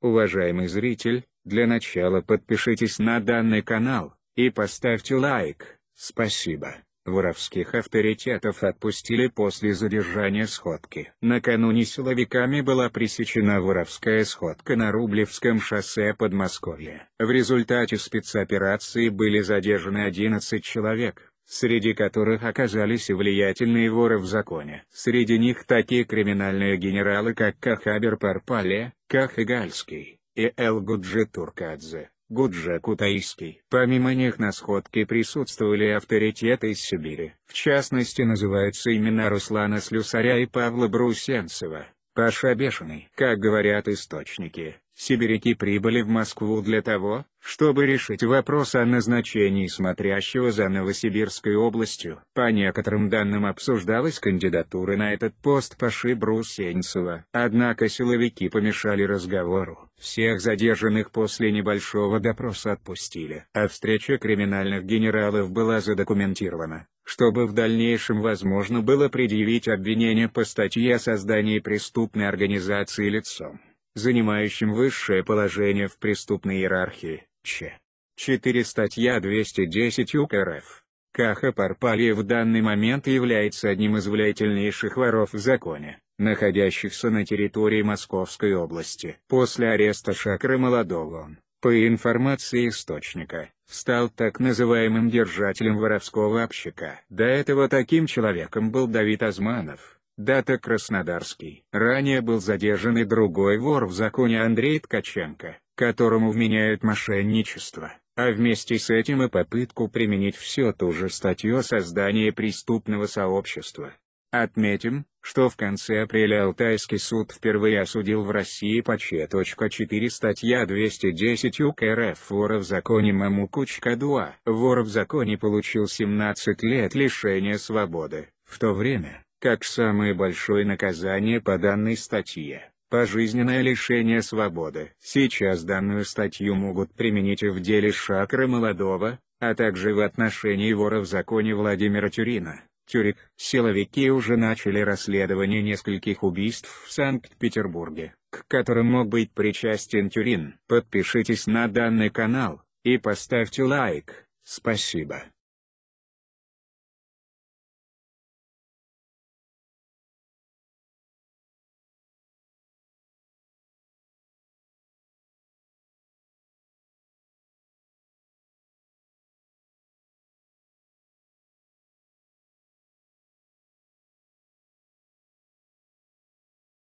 Уважаемый зритель, для начала подпишитесь на данный канал и поставьте лайк. Спасибо. Воровских авторитетов отпустили после задержания сходки. Накануне силовиками была пресечена воровская сходка на Рублевском шоссе Подмосковья. В результате спецоперации были задержаны 11 человек среди которых оказались и влиятельные воры в законе. Среди них такие криминальные генералы как Кахабер Парпале, Кахагальский, и Элгуджи Туркадзе, Гуджа Кутайский. Помимо них на сходке присутствовали авторитеты из Сибири. В частности называются имена Руслана Слюсаря и Павла Брусенцева. Паша бешеный. Как говорят источники, сибиряки прибыли в Москву для того, чтобы решить вопрос о назначении смотрящего за Новосибирской областью. По некоторым данным обсуждалась кандидатура на этот пост Паши Брусенцева. Однако силовики помешали разговору. Всех задержанных после небольшого допроса отпустили. А встреча криминальных генералов была задокументирована чтобы в дальнейшем возможно было предъявить обвинение по статье о создании преступной организации лицом, занимающим высшее положение в преступной иерархии, Ч. 4 статья 210 УК РФ. Каха Парпалия в данный момент является одним из влиятельнейших воров в законе, находящихся на территории Московской области. После ареста Шакры Молодого он, по информации источника, стал так называемым держателем воровского общика. До этого таким человеком был Давид Азманов, дата Краснодарский. Ранее был задержан и другой вор в законе Андрей Ткаченко, которому вменяют мошенничество, а вместе с этим и попытку применить все ту же статью о создании преступного сообщества. Отметим, что в конце апреля Алтайский суд впервые осудил в России по Че.4 статья 210 УК РФ вора в законе Мамукучка Чкадуа. Вор в законе получил 17 лет лишения свободы, в то время, как самое большое наказание по данной статье – пожизненное лишение свободы. Сейчас данную статью могут применить и в деле Шакры Молодого, а также в отношении вора в законе Владимира Тюрина. Тюрик, силовики уже начали расследование нескольких убийств в Санкт-Петербурге, к которым мог быть причастен Тюрин. Подпишитесь на данный канал, и поставьте лайк, спасибо.